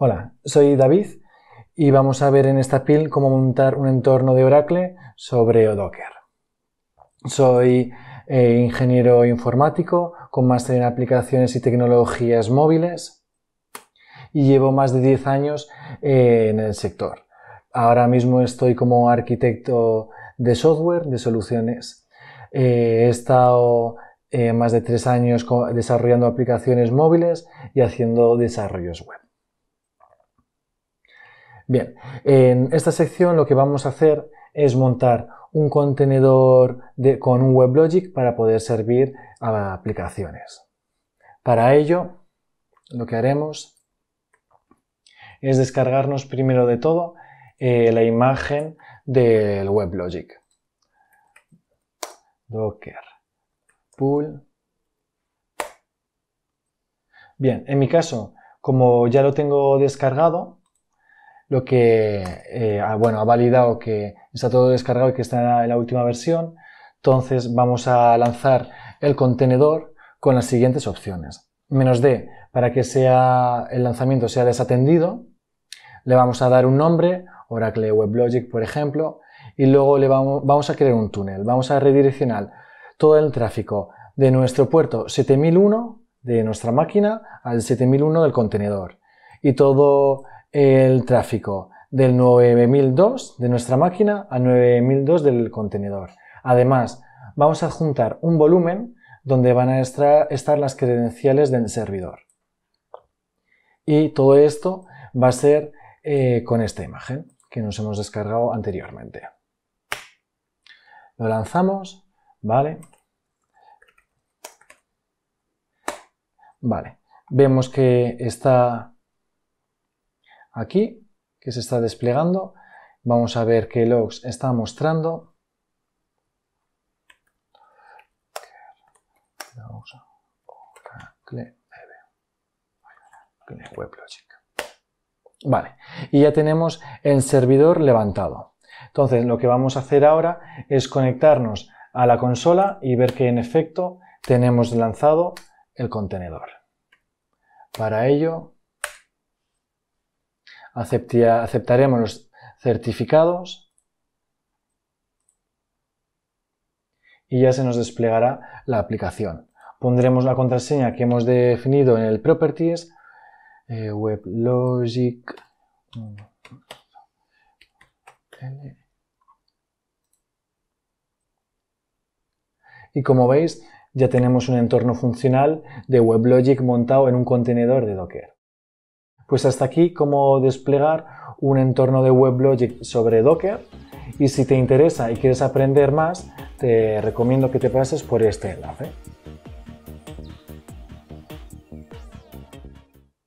Hola, soy David y vamos a ver en esta PIL cómo montar un entorno de Oracle sobre Docker. Soy eh, ingeniero informático con máster en aplicaciones y tecnologías móviles y llevo más de 10 años eh, en el sector. Ahora mismo estoy como arquitecto de software, de soluciones. Eh, he estado más de 3 años desarrollando aplicaciones móviles y haciendo desarrollos web. Bien, en esta sección lo que vamos a hacer es montar un contenedor con un WebLogic para poder servir a aplicaciones. Para ello, lo que haremos es descargarnos primero de todo eh, la imagen del WebLogic. Docker Pool. Bien, en mi caso, como ya lo tengo descargado, lo que eh, ha, bueno, ha validado que está todo descargado y que está en la última versión. Entonces vamos a lanzar el contenedor con las siguientes opciones. Menos D, para que sea, el lanzamiento sea desatendido, le vamos a dar un nombre, Oracle WebLogic, por ejemplo, y luego le vamos, vamos a crear un túnel. Vamos a redireccionar todo el tráfico de nuestro puerto 7001 de nuestra máquina al 7001 del contenedor y todo el tráfico del 9002 de nuestra máquina a 9002 del contenedor. Además, vamos a adjuntar un volumen donde van a estar las credenciales del servidor. Y todo esto va a ser eh, con esta imagen que nos hemos descargado anteriormente. Lo lanzamos, ¿vale? Vale, vemos que está aquí que se está desplegando. Vamos a ver qué logs está mostrando. Vale, y ya tenemos el servidor levantado. Entonces lo que vamos a hacer ahora es conectarnos a la consola y ver que en efecto tenemos lanzado el contenedor. Para ello aceptaremos los certificados y ya se nos desplegará la aplicación. Pondremos la contraseña que hemos definido en el Properties, eh, WebLogic y como veis ya tenemos un entorno funcional de WebLogic montado en un contenedor de Docker. Pues hasta aquí cómo desplegar un entorno de WebLogic sobre Docker y si te interesa y quieres aprender más, te recomiendo que te pases por este enlace.